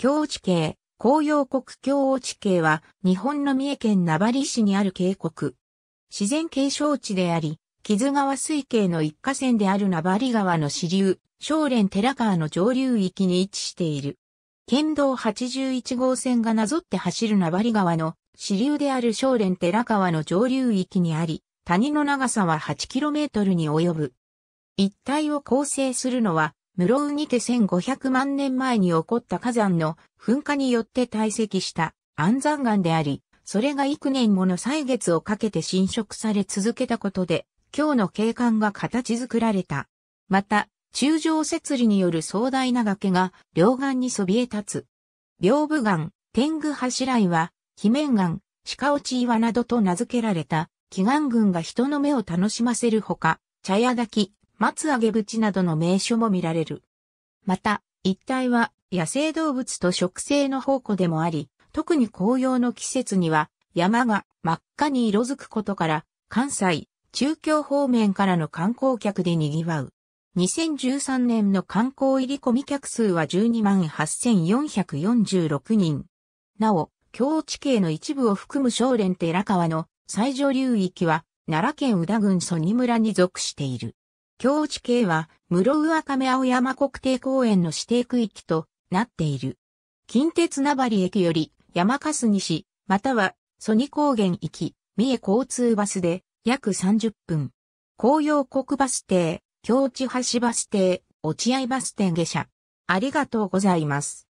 京地形、紅葉国京地形は、日本の三重県名張市にある渓谷。自然景勝地であり、木津川水系の一河川である名張川の支流、小連寺川の上流域に位置している。県道81号線がなぞって走る名張川の支流である小連寺川の上流域にあり、谷の長さは 8km に及ぶ。一帯を構成するのは室生にて1500万年前に起こった火山の噴火によって堆積した安山岩であり、それが幾年もの歳月をかけて侵食され続けたことで、今日の景観が形作られた。また、中上摂理による壮大な崖が両岸にそびえ立つ。屏風岩、天狗柱岩、は、鬼面岩、鹿落ち岩などと名付けられた、祈願群が人の目を楽しませるほか、茶屋滝、松上淵などの名所も見られる。また、一帯は野生動物と植生の宝庫でもあり、特に紅葉の季節には山が真っ赤に色づくことから、関西、中京方面からの観光客で賑わう。2013年の観光入り込み客数は128,446人。なお、京地形の一部を含む小連寺川の最上流域は、奈良県宇田郡曽木村に属している。京地形は、室上亀青山国定公園の指定区域となっている。近鉄名張駅より山かすまたは、曽爾高原行き、三重交通バスで約30分。紅葉国バス停、京地橋バス停、落合バス停下車。ありがとうございます。